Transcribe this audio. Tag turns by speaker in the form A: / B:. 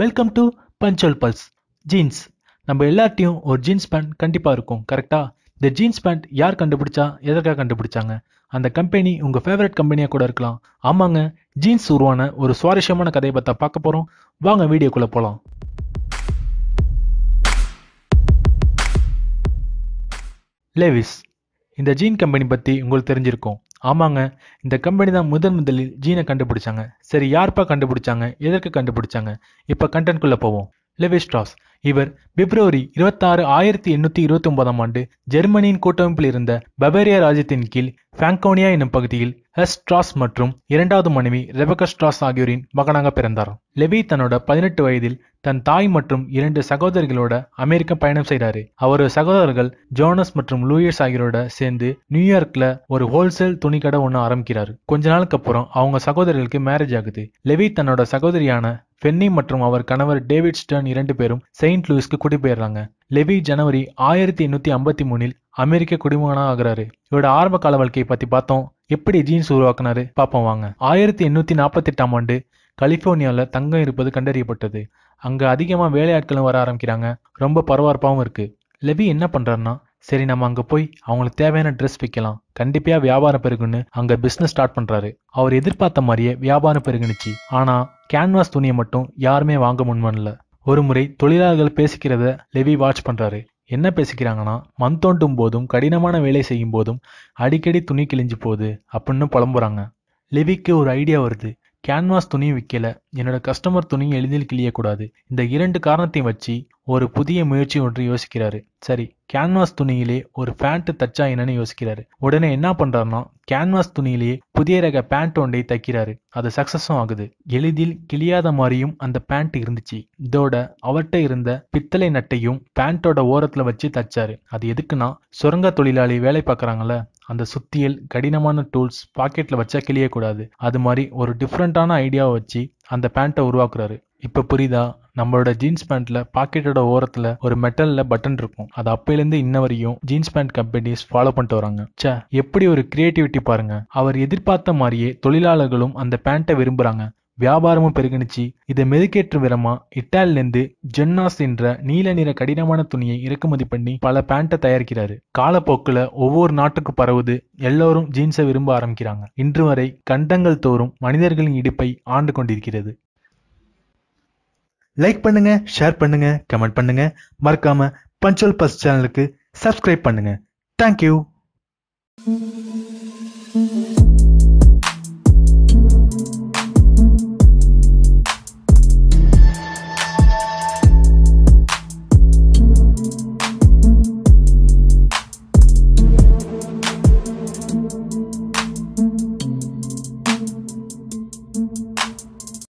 A: welcome to பஞ்சல் பல்ஸ் ஜீன்ஸ் நம்ம எல்லார்ட்டையும் ஒரு ஜீன்ஸ் பேண்ட் கண்டிப்பாக இருக்கும் கரெக்டாக இந்த ஜீன்ஸ் பேண்ட் யார் கண்டுபிடிச்சா எதற்காக கண்டுபிடிச்சாங்க அந்த கம்பெனி உங்கள் ஃபேவரட் கம்பெனியாக கூட இருக்கலாம் ஆமாங்க ஜீன்ஸ் உருவான ஒரு சுவாரஸ்யமான கதையை பார்த்தா பார்க்க போகிறோம் வாங்க வீடியோக்குள்ளே போகலாம் லேவிஸ் இந்த ஜீன் கம்பெனி பற்றி உங்களுக்கு தெரிஞ்சிருக்கோம் ஆமாங்க இந்த கம்பெனி தான் முதன் முதலில் ஜீனை கண்டுபிடிச்சாங்க சரி யார்ப்பா கண்டுபிடிச்சாங்க எதற்கு கண்டுபிடிச்சாங்க இப்போ கண்டென்ட்குள்ளே போவோம் லெவிஸ்ட்ராஸ் இவர் பிப்ரவரி இருபத்தாறு ஆயிரத்தி எண்ணூத்தி இருபத்தி ஒன்பதாம் ஆண்டு ஜெர்மனியின் கூட்டமைப்பில் இருந்த பவேரியா ராஜ்யத்தின் கீழ் ஃபாங்கோனியா என்னும் பகுதியில் ஹஸ் ஸ்ட்ராஸ் மற்றும் இரண்டாவது மனைவி ரெபக ஸ்ட்ராஸ் ஆகியோரின் மகனாக பிறந்தார் லெவி தன்னோட பதினெட்டு வயதில் தன் தாய் மற்றும் இரண்டு சகோதரிகளோட அமெரிக்க பயணம் செய்கிறாரு அவரது சகோதரர்கள் ஜோனஸ் மற்றும் லூயிஸ் ஆகியோரோட சேர்ந்து நியூயார்க்ல ஒரு ஹோல்சேல் துணி கடை ஒன்று ஆரம்பிக்கிறாரு கொஞ்ச நாளுக்கு அப்புறம் அவங்க சகோதரிகளுக்கு மேரேஜ் ஆகுது லெவி தன்னோட சகோதரியான ஃபென்னி மற்றும் அவர் கணவர் டேவிட் ஸ்டர்ன் இரண்டு பேரும் செயின்ட் லூயிஸ்க்கு குடிபெயர்றாங்க லெவி ஜனவரி ஆயிரத்தி எண்ணூத்தி ஐம்பத்தி மூணில் அமெரிக்க குடிமகனாக ஆகிறாரு இவரோட ஆரம்ப கால வாழ்க்கையை பத்தி பார்த்தோம் எப்படி ஜீன்ஸ் உருவாக்குனாரு பார்ப்போம் வாங்க ஆயிரத்தி எண்ணூத்தி நாற்பத்தி எட்டாம் ஆண்டு கலிஃபோர்னியாவில் தங்கம் இருப்பது கண்டறியப்பட்டது அங்க அதிகமா வேலையாட்களும் வர ஆரம்பிக்கிறாங்க ரொம்ப பரபரப்பாகவும் இருக்கு லெவி என்ன பண்றாருன்னா சரி நம்ம அங்க போய் அவங்களுக்கு தேவையான ட்ரெஸ் விற்கலாம் கண்டிப்பா வியாபாரம் பெருகுன்னு அங்க பிசினஸ் ஸ்டார்ட் பண்றாரு அவர் எதிர்பார்த்த மாதிரியே வியாபாரம் பெருகுனுச்சு ஆனா கேன்வாஸ் துணியை மட்டும் யாருமே வாங்க முன்வரல ஒரு முறை தொழிலாளர்கள் பேசிக்கிறத லெவி வாட்ச் பண்ணுறாரு என்ன பேசிக்கிறாங்கன்னா மண் தோண்டும் போதும் கடினமான வேலை செய்யும் போதும் அடிக்கடி துணி கிழிஞ்சு போகுது அப்படின்னு புலம்புறாங்க லெவிக்கு ஒரு ஐடியா வருது கேன்வாஸ் துணி விற்கல என்னோட கஸ்டமர் துணி எளிதில் கிளியக்கூடாது இந்த இரண்டு காரணத்தையும் வச்சு ஒரு புதிய முயற்சி ஒன்று யோசிக்கிறாரு சரி கேன்வாஸ் துணியிலே ஒரு பேண்ட் தச்சா என்னன்னு யோசிக்கிறாரு உடனே என்ன பண்றாருன்னா கேன்வாஸ் துணியிலேயே புதிய ரக பேண்ட் ஒன்றை தைக்கிறாரு அது சக்சஸும் ஆகுது எளிதில் கிளியாத மாதிரியும் அந்த பேண்ட் இருந்துச்சு இதோட அவர்கிட்ட இருந்த பித்தளை நட்டையும் பேண்டோட ஓரத்துல வச்சு தச்சாரு அது எதுக்குன்னா சுரங்க தொழிலாளி வேலை பார்க்கறாங்கல்ல அந்த சுத்தியல் கடினமான டூல்ஸ் பாக்கெட்டில் வச்சா கிளியக்கூடாது அது மாதிரி ஒரு டிஃப்ரெண்ட்டான ஐடியாவை வச்சு அந்த பேண்ட்டை உருவாக்குறாரு இப்போ புரியுதா நம்மளோட ஜீன்ஸ் பேண்ட்டில் பாக்கெட்டோட ஓரத்தில் ஒரு மெட்டலில் பட்டன் இருக்கும் அது இருந்து இன்ன வரையும் ஜீன்ஸ் பேண்ட் கம்பெனிஸ் ஃபாலோ பண்ணிட்டு வராங்க சே எப்படி ஒரு கிரியேட்டிவிட்டி பாருங்க அவர் எதிர்பார்த்த மாதிரியே தொழிலாளர்களும் அந்த பேண்ட்டை விரும்புகிறாங்க வியாபாரமும் பெருகணிச்சு இதை மெருக்கேற்று விரமா இட்டாலிலிருந்து ஜென்னாஸ் என்ற நீல நிற கடினமான துணியை இறக்குமதி பண்ணி பல பேண்ட்டை தயாரிக்கிறாரு காலப்போக்கில் ஒவ்வொரு நாட்டுக்கு பரவுது எல்லோரும் ஜீன்ஸை விரும்ப ஆரம்பிக்கிறாங்க இன்று வரை கண்டங்கள் தோறும் மனிதர்களின் இடுப்பை ஆண்டு கொண்டிருக்கிறது லைக் பண்ணுங்க ஷேர் பண்ணுங்க கமெண்ட் பண்ணுங்க மறக்காம பஞ்சோல் பஸ் சேனலுக்கு சப்ஸ்கிரைப் பண்ணுங்க தேங்க்யூ